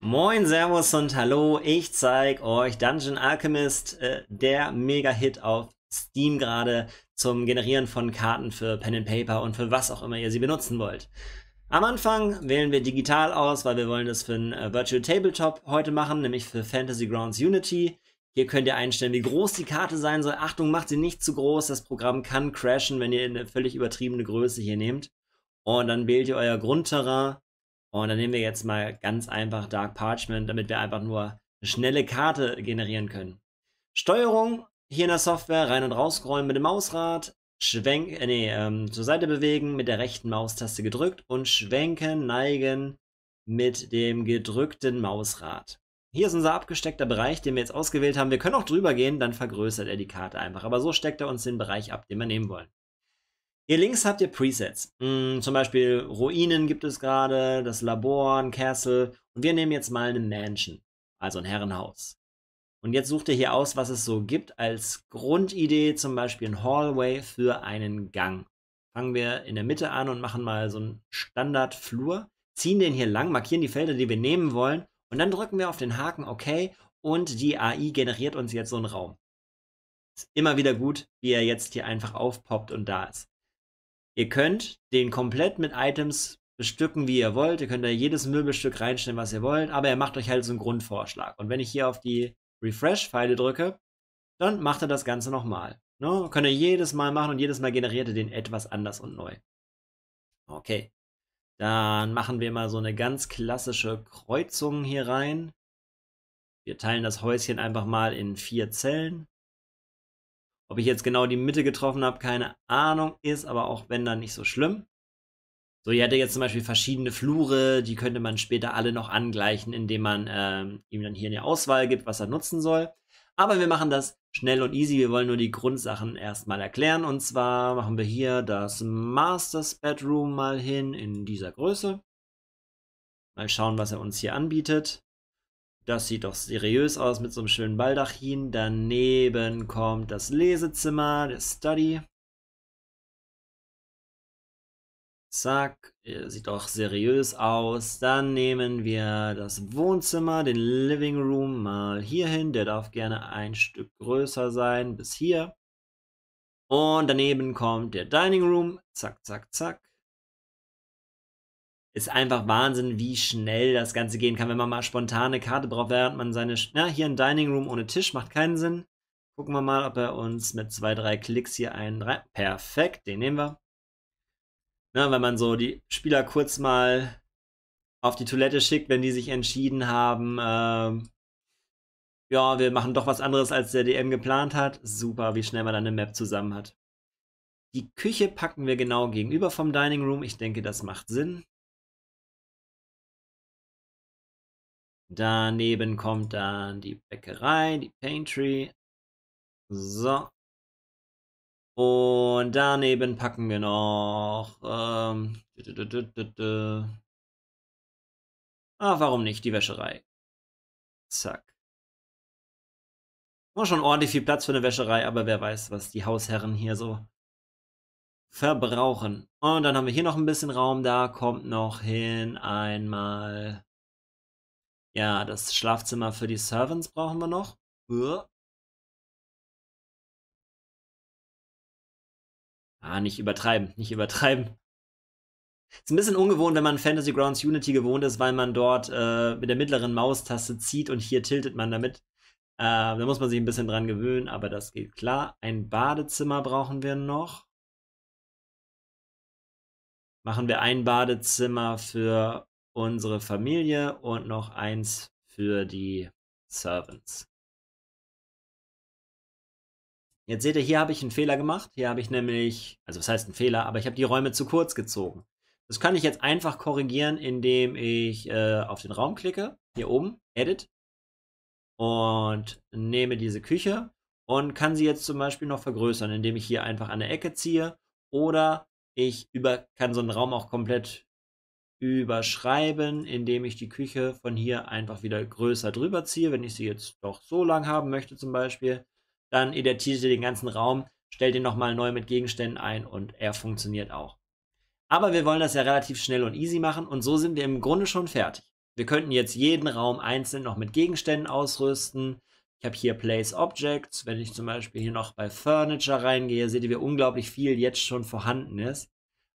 Moin, Servus und Hallo, ich zeige euch Dungeon Alchemist, äh, der Mega-Hit auf Steam gerade zum Generieren von Karten für Pen and Paper und für was auch immer ihr sie benutzen wollt. Am Anfang wählen wir digital aus, weil wir wollen das für einen äh, Virtual Tabletop heute machen, nämlich für Fantasy Grounds Unity. Hier könnt ihr einstellen, wie groß die Karte sein soll. Achtung, macht sie nicht zu groß, das Programm kann crashen, wenn ihr eine völlig übertriebene Größe hier nehmt. Und dann wählt ihr euer Grundterrain, und dann nehmen wir jetzt mal ganz einfach Dark Parchment, damit wir einfach nur eine schnelle Karte generieren können. Steuerung hier in der Software rein und rausrollen mit dem Mausrad, schwenken, äh, nee, ähm, zur Seite bewegen, mit der rechten Maustaste gedrückt und schwenken, neigen mit dem gedrückten Mausrad. Hier ist unser abgesteckter Bereich, den wir jetzt ausgewählt haben. Wir können auch drüber gehen, dann vergrößert er die Karte einfach. Aber so steckt er uns den Bereich ab, den wir nehmen wollen. Hier links habt ihr Presets. Hm, zum Beispiel Ruinen gibt es gerade, das Labor, ein Castle. Und wir nehmen jetzt mal eine Mansion, also ein Herrenhaus. Und jetzt sucht ihr hier aus, was es so gibt als Grundidee, zum Beispiel ein Hallway für einen Gang. Fangen wir in der Mitte an und machen mal so einen Standardflur, ziehen den hier lang, markieren die Felder, die wir nehmen wollen und dann drücken wir auf den Haken OK und die AI generiert uns jetzt so einen Raum. Ist immer wieder gut, wie er jetzt hier einfach aufpoppt und da ist. Ihr könnt den komplett mit Items bestücken, wie ihr wollt. Ihr könnt da jedes Möbelstück reinstellen, was ihr wollt, aber er macht euch halt so einen Grundvorschlag. Und wenn ich hier auf die Refresh-Pfeile drücke, dann macht er das Ganze nochmal. Ne? Könnt ihr jedes Mal machen und jedes Mal generiert ihr den etwas anders und neu. Okay. Dann machen wir mal so eine ganz klassische Kreuzung hier rein. Wir teilen das Häuschen einfach mal in vier Zellen. Ob ich jetzt genau die Mitte getroffen habe, keine Ahnung, ist aber auch wenn dann nicht so schlimm. So, hier hat er jetzt zum Beispiel verschiedene Flure, die könnte man später alle noch angleichen, indem man ähm, ihm dann hier eine Auswahl gibt, was er nutzen soll. Aber wir machen das schnell und easy. Wir wollen nur die Grundsachen erstmal erklären. Und zwar machen wir hier das Masters Bedroom mal hin in dieser Größe. Mal schauen, was er uns hier anbietet. Das sieht doch seriös aus mit so einem schönen Baldachin. Daneben kommt das Lesezimmer, der Study. Zack, äh, sieht doch seriös aus. Dann nehmen wir das Wohnzimmer, den Living Room mal hier hin. Der darf gerne ein Stück größer sein, bis hier. Und daneben kommt der Dining Room. Zack, zack, zack ist einfach Wahnsinn, wie schnell das Ganze gehen kann, wenn man mal spontane Karte braucht, während man seine. Na, hier ein Dining Room ohne Tisch macht keinen Sinn. Gucken wir mal, ob er uns mit zwei, drei Klicks hier einen rein. Perfekt, den nehmen wir. Na, wenn man so die Spieler kurz mal auf die Toilette schickt, wenn die sich entschieden haben, ähm, ja, wir machen doch was anderes, als der DM geplant hat. Super, wie schnell man dann eine Map zusammen hat. Die Küche packen wir genau gegenüber vom Dining Room. Ich denke, das macht Sinn. Daneben kommt dann die Bäckerei, die Paintry. So. Und daneben packen wir noch. Ähm, Ah, warum nicht? Die Wäscherei. Zack. War schon ordentlich viel Platz für eine Wäscherei, aber wer weiß, was die Hausherren hier so verbrauchen. Und dann haben wir hier noch ein bisschen Raum. Da kommt noch hin einmal ja, das Schlafzimmer für die Servants brauchen wir noch. Ah, nicht übertreiben, nicht übertreiben. Ist ein bisschen ungewohnt, wenn man Fantasy Grounds Unity gewohnt ist, weil man dort äh, mit der mittleren Maustaste zieht und hier tiltet man damit. Äh, da muss man sich ein bisschen dran gewöhnen, aber das geht klar. Ein Badezimmer brauchen wir noch. Machen wir ein Badezimmer für unsere Familie und noch eins für die Servants. Jetzt seht ihr, hier habe ich einen Fehler gemacht. Hier habe ich nämlich, also was heißt ein Fehler, aber ich habe die Räume zu kurz gezogen. Das kann ich jetzt einfach korrigieren, indem ich äh, auf den Raum klicke, hier oben, Edit, und nehme diese Küche und kann sie jetzt zum Beispiel noch vergrößern, indem ich hier einfach an der Ecke ziehe oder ich über, kann so einen Raum auch komplett überschreiben, indem ich die Küche von hier einfach wieder größer drüber ziehe. Wenn ich sie jetzt doch so lang haben möchte zum Beispiel, dann editiert ihr den ganzen Raum, stellt ihn nochmal neu mit Gegenständen ein und er funktioniert auch. Aber wir wollen das ja relativ schnell und easy machen und so sind wir im Grunde schon fertig. Wir könnten jetzt jeden Raum einzeln noch mit Gegenständen ausrüsten. Ich habe hier Place Objects. Wenn ich zum Beispiel hier noch bei Furniture reingehe, seht ihr, wie unglaublich viel jetzt schon vorhanden ist.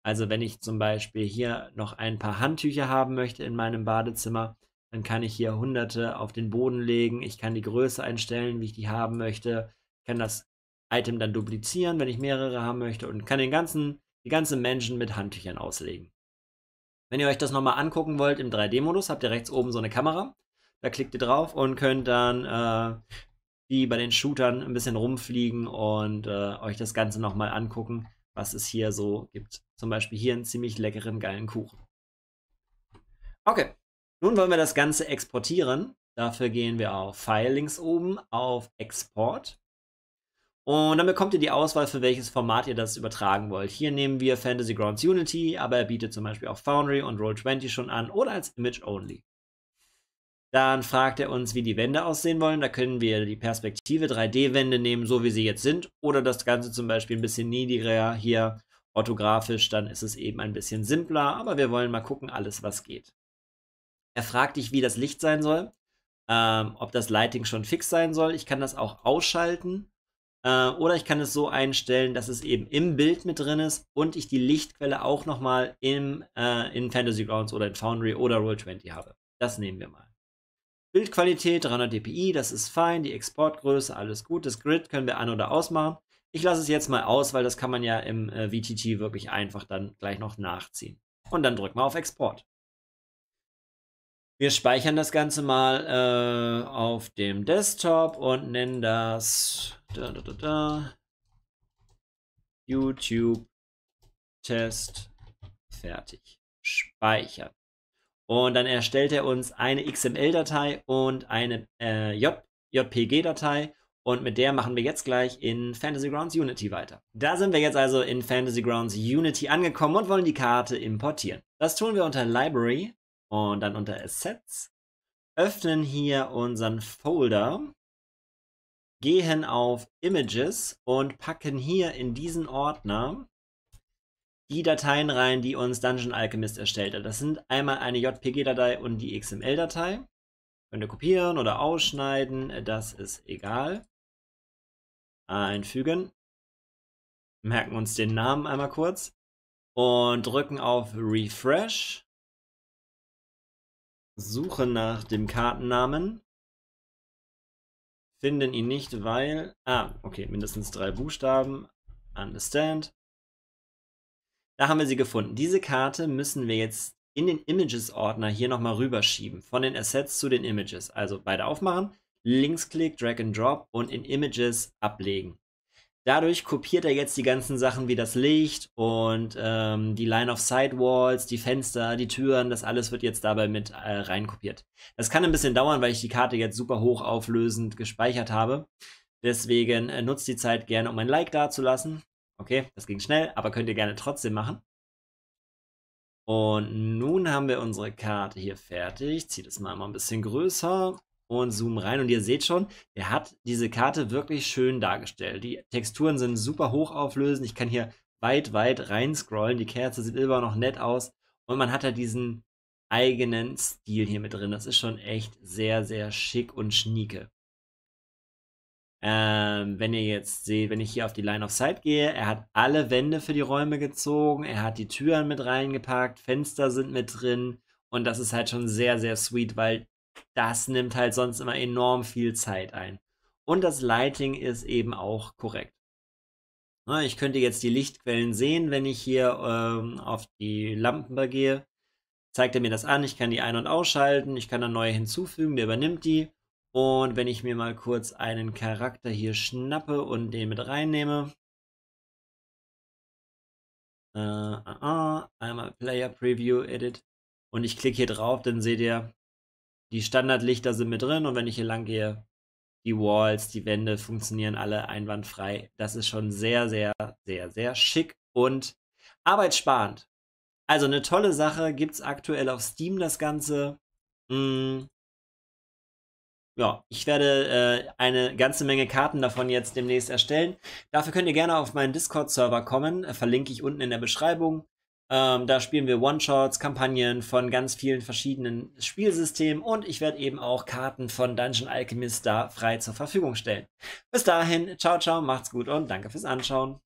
Also wenn ich zum Beispiel hier noch ein paar Handtücher haben möchte in meinem Badezimmer, dann kann ich hier hunderte auf den Boden legen. Ich kann die Größe einstellen, wie ich die haben möchte. Ich kann das Item dann duplizieren, wenn ich mehrere haben möchte und kann den ganzen, die ganzen Menschen mit Handtüchern auslegen. Wenn ihr euch das nochmal angucken wollt im 3D-Modus, habt ihr rechts oben so eine Kamera. Da klickt ihr drauf und könnt dann äh, wie bei den Shootern ein bisschen rumfliegen und äh, euch das Ganze nochmal angucken was es hier so gibt. Zum Beispiel hier einen ziemlich leckeren, geilen Kuchen. Okay, nun wollen wir das Ganze exportieren. Dafür gehen wir auf File links oben, auf Export. Und dann bekommt ihr die Auswahl, für welches Format ihr das übertragen wollt. Hier nehmen wir Fantasy Grounds Unity, aber er bietet zum Beispiel auch Foundry und Roll20 schon an oder als Image Only. Dann fragt er uns, wie die Wände aussehen wollen. Da können wir die Perspektive 3D-Wände nehmen, so wie sie jetzt sind. Oder das Ganze zum Beispiel ein bisschen niedriger hier orthografisch. Dann ist es eben ein bisschen simpler. Aber wir wollen mal gucken, alles was geht. Er fragt dich, wie das Licht sein soll. Ähm, ob das Lighting schon fix sein soll. Ich kann das auch ausschalten. Äh, oder ich kann es so einstellen, dass es eben im Bild mit drin ist und ich die Lichtquelle auch nochmal äh, in Fantasy Grounds oder in Foundry oder Roll20 habe. Das nehmen wir mal. Bildqualität 300 dpi, das ist fein, die Exportgröße, alles gut. Das Grid können wir an- oder ausmachen. Ich lasse es jetzt mal aus, weil das kann man ja im äh, VTT wirklich einfach dann gleich noch nachziehen. Und dann drücken wir auf Export. Wir speichern das Ganze mal äh, auf dem Desktop und nennen das da, da, da, YouTube Test fertig. Speichern. Und dann erstellt er uns eine XML-Datei und eine äh, JPG-Datei. Und mit der machen wir jetzt gleich in Fantasy Grounds Unity weiter. Da sind wir jetzt also in Fantasy Grounds Unity angekommen und wollen die Karte importieren. Das tun wir unter Library und dann unter Assets. Öffnen hier unseren Folder, gehen auf Images und packen hier in diesen Ordner die Dateien rein, die uns Dungeon Alchemist erstellt hat. Das sind einmal eine JPG-Datei und die XML-Datei. Könnt ihr kopieren oder ausschneiden, das ist egal. Einfügen. Merken uns den Namen einmal kurz und drücken auf Refresh. Suchen nach dem Kartennamen. Finden ihn nicht, weil. Ah, okay, mindestens drei Buchstaben. Understand. Da haben wir sie gefunden. Diese Karte müssen wir jetzt in den Images-Ordner hier nochmal rüberschieben. Von den Assets zu den Images. Also beide aufmachen, Linksklick, Drag and Drop und in Images ablegen. Dadurch kopiert er jetzt die ganzen Sachen wie das Licht und ähm, die Line of Sidewalls, die Fenster, die Türen, das alles wird jetzt dabei mit äh, reinkopiert. Das kann ein bisschen dauern, weil ich die Karte jetzt super hochauflösend gespeichert habe. Deswegen äh, nutzt die Zeit gerne, um ein Like da zu lassen. Okay, das ging schnell, aber könnt ihr gerne trotzdem machen. Und nun haben wir unsere Karte hier fertig. Zieht es mal mal ein bisschen größer und zoom rein. Und ihr seht schon, er hat diese Karte wirklich schön dargestellt. Die Texturen sind super hochauflösend. Ich kann hier weit, weit rein scrollen. Die Kerze sieht immer noch nett aus. Und man hat da diesen eigenen Stil hier mit drin. Das ist schon echt sehr, sehr schick und schnieke. Ähm, wenn ihr jetzt seht, wenn ich hier auf die Line of Sight gehe, er hat alle Wände für die Räume gezogen, er hat die Türen mit reingepackt, Fenster sind mit drin und das ist halt schon sehr, sehr sweet, weil das nimmt halt sonst immer enorm viel Zeit ein. Und das Lighting ist eben auch korrekt. Ne, ich könnte jetzt die Lichtquellen sehen, wenn ich hier ähm, auf die Lampen gehe. Zeigt er mir das an, ich kann die ein- und ausschalten, ich kann dann neue hinzufügen, der übernimmt die. Und wenn ich mir mal kurz einen Charakter hier schnappe und den mit reinnehme. Äh, uh, uh, einmal Player Preview Edit. Und ich klicke hier drauf, dann seht ihr, die Standardlichter sind mit drin. Und wenn ich hier lang gehe, die Walls, die Wände funktionieren alle einwandfrei. Das ist schon sehr, sehr, sehr, sehr schick und arbeitssparend. Also eine tolle Sache. Gibt es aktuell auf Steam das Ganze. Hm, ja, ich werde äh, eine ganze Menge Karten davon jetzt demnächst erstellen. Dafür könnt ihr gerne auf meinen Discord-Server kommen, äh, verlinke ich unten in der Beschreibung. Ähm, da spielen wir One-Shots, Kampagnen von ganz vielen verschiedenen Spielsystemen und ich werde eben auch Karten von Dungeon Alchemist da frei zur Verfügung stellen. Bis dahin, ciao, ciao, macht's gut und danke fürs Anschauen.